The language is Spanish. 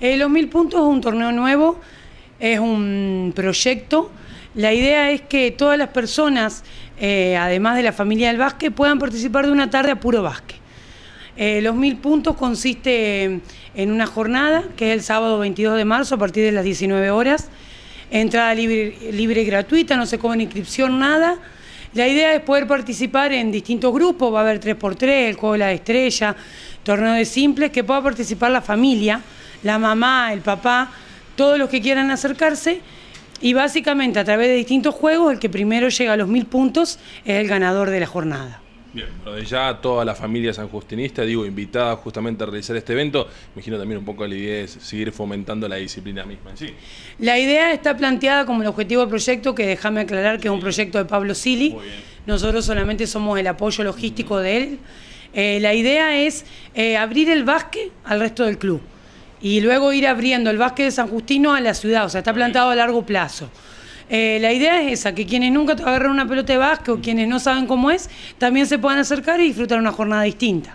Eh, los mil puntos es un torneo nuevo, es un proyecto. La idea es que todas las personas, eh, además de la familia del básquet, puedan participar de una tarde a puro básquet. Eh, los mil puntos consiste en una jornada, que es el sábado 22 de marzo a partir de las 19 horas. Entrada libre, y gratuita, no se cobra inscripción, nada. La idea es poder participar en distintos grupos, va a haber 3x3, el juego de la estrella, torneo de simples, que pueda participar la familia la mamá, el papá, todos los que quieran acercarse. Y básicamente a través de distintos juegos, el que primero llega a los mil puntos es el ganador de la jornada. Bien, ya toda la familia sanjustinista, digo, invitada justamente a realizar este evento, me imagino también un poco la idea es seguir fomentando la disciplina misma en sí. La idea está planteada como el objetivo del proyecto, que déjame aclarar que es un proyecto de Pablo Sili, nosotros solamente somos el apoyo logístico de él. Eh, la idea es eh, abrir el básquet al resto del club y luego ir abriendo el básquet de San Justino a la ciudad, o sea, está plantado a largo plazo. Eh, la idea es esa, que quienes nunca agarran una pelota de básquet o quienes no saben cómo es, también se puedan acercar y disfrutar una jornada distinta.